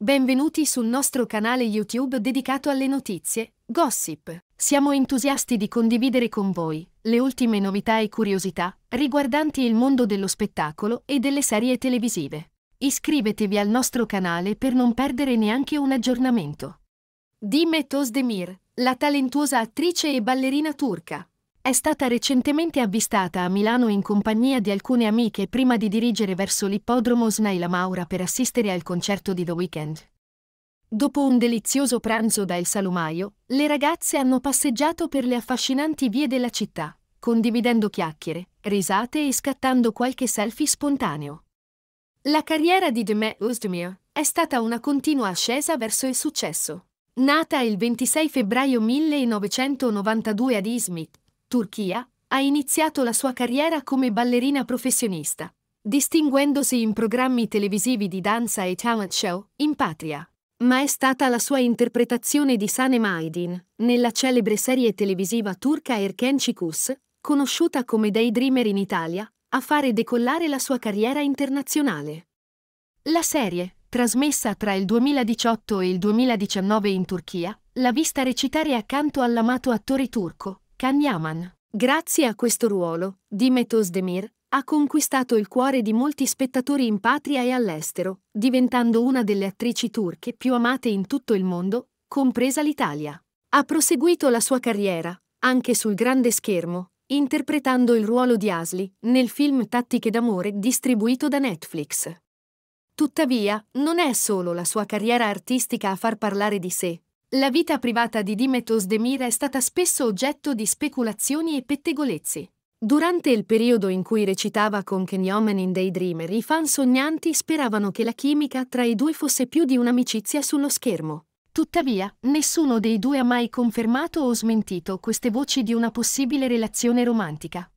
Benvenuti sul nostro canale YouTube dedicato alle notizie, gossip. Siamo entusiasti di condividere con voi le ultime novità e curiosità riguardanti il mondo dello spettacolo e delle serie televisive. Iscrivetevi al nostro canale per non perdere neanche un aggiornamento. Dime Tozdemir, la talentuosa attrice e ballerina turca, è stata recentemente avvistata a Milano in compagnia di alcune amiche prima di dirigere verso l'ippodromo Snaila Maura per assistere al concerto di The Weeknd. Dopo un delizioso pranzo da El Salumaio, le ragazze hanno passeggiato per le affascinanti vie della città, condividendo chiacchiere, risate e scattando qualche selfie spontaneo. La carriera di Deme Özdemir è stata una continua ascesa verso il successo. Nata il 26 febbraio 1992 ad Izmit, Turchia, ha iniziato la sua carriera come ballerina professionista, distinguendosi in programmi televisivi di danza e talent show in patria. Ma è stata la sua interpretazione di Sane Maidin nella celebre serie televisiva turca Erken Cikus, conosciuta come Daydreamer in Italia, a fare decollare la sua carriera internazionale. La serie, trasmessa tra il 2018 e il 2019 in Turchia, l'ha vista recitare accanto all'amato attore turco, Kanyaman. Grazie a questo ruolo, Dimetos Demir ha conquistato il cuore di molti spettatori in patria e all'estero, diventando una delle attrici turche più amate in tutto il mondo, compresa l'Italia. Ha proseguito la sua carriera, anche sul grande schermo, interpretando il ruolo di Asli nel film Tattiche d'amore distribuito da Netflix. Tuttavia, non è solo la sua carriera artistica a far parlare di sé, la vita privata di Dimetos Demir è stata spesso oggetto di speculazioni e pettegolezzi. Durante il periodo in cui recitava con Kenyomen in Daydreamer, i fan sognanti speravano che la chimica tra i due fosse più di un'amicizia sullo schermo. Tuttavia, nessuno dei due ha mai confermato o smentito queste voci di una possibile relazione romantica.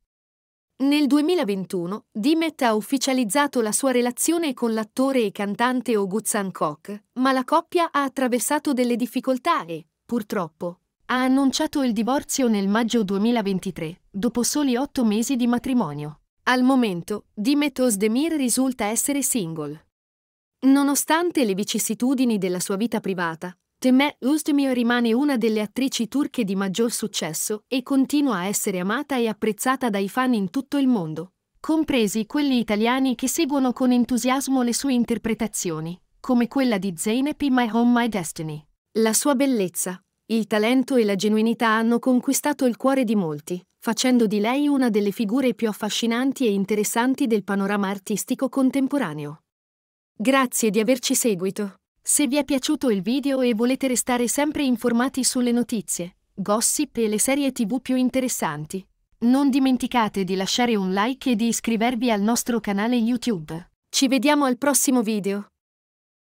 Nel 2021 Dimet ha ufficializzato la sua relazione con l'attore e cantante Ogu Hancock, ma la coppia ha attraversato delle difficoltà e, purtroppo, ha annunciato il divorzio nel maggio 2023, dopo soli otto mesi di matrimonio. Al momento, Dimet Osdemir risulta essere single. Nonostante le vicissitudini della sua vita privata, Temè Özdemir rimane una delle attrici turche di maggior successo e continua a essere amata e apprezzata dai fan in tutto il mondo, compresi quelli italiani che seguono con entusiasmo le sue interpretazioni, come quella di Zeynep in My Home My Destiny. La sua bellezza, il talento e la genuinità hanno conquistato il cuore di molti, facendo di lei una delle figure più affascinanti e interessanti del panorama artistico contemporaneo. Grazie di averci seguito. Se vi è piaciuto il video e volete restare sempre informati sulle notizie, gossip e le serie tv più interessanti, non dimenticate di lasciare un like e di iscrivervi al nostro canale YouTube. Ci vediamo al prossimo video.